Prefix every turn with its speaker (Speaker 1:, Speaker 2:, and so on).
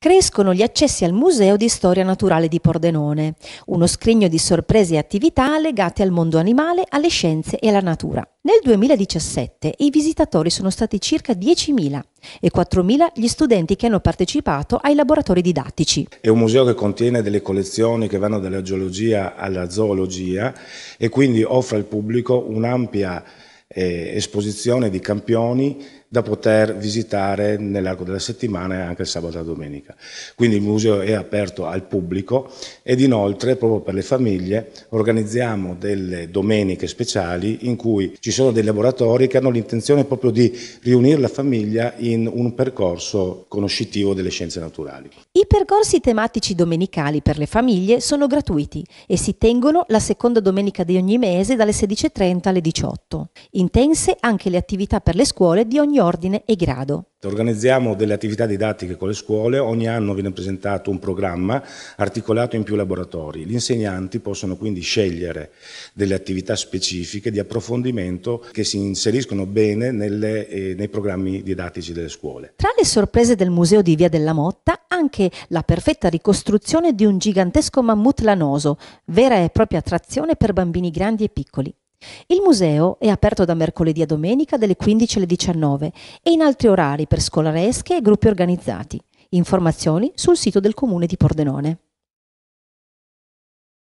Speaker 1: Crescono gli accessi al Museo di Storia Naturale di Pordenone, uno scrigno di sorprese e attività legate al mondo animale, alle scienze e alla natura. Nel 2017 i visitatori sono stati circa 10.000 e 4.000 gli studenti che hanno partecipato ai laboratori didattici.
Speaker 2: È un museo che contiene delle collezioni che vanno dalla geologia alla zoologia e quindi offre al pubblico un'ampia eh, esposizione di campioni da poter visitare nell'arco della settimana e anche il sabato e la domenica. Quindi il museo è aperto al pubblico ed inoltre proprio per le famiglie organizziamo delle domeniche speciali in cui ci sono dei laboratori che hanno l'intenzione proprio di riunire la famiglia in un percorso conoscitivo delle scienze naturali.
Speaker 1: I percorsi tematici domenicali per le famiglie sono gratuiti e si tengono la seconda domenica di ogni mese dalle 16.30 alle 18. Intense anche le attività per le scuole di ogni ordine e grado.
Speaker 2: Organizziamo delle attività didattiche con le scuole, ogni anno viene presentato un programma articolato in più laboratori. Gli insegnanti possono quindi scegliere delle attività specifiche di approfondimento che si inseriscono bene nelle, eh, nei programmi didattici delle scuole.
Speaker 1: Tra le sorprese del Museo di Via della Motta anche la perfetta ricostruzione di un gigantesco mammut lanoso, vera e propria attrazione per bambini grandi e piccoli. Il museo è aperto da mercoledì a domenica dalle 15 alle 19 e in altri orari per scolaresche e gruppi organizzati. Informazioni sul sito del comune di Pordenone.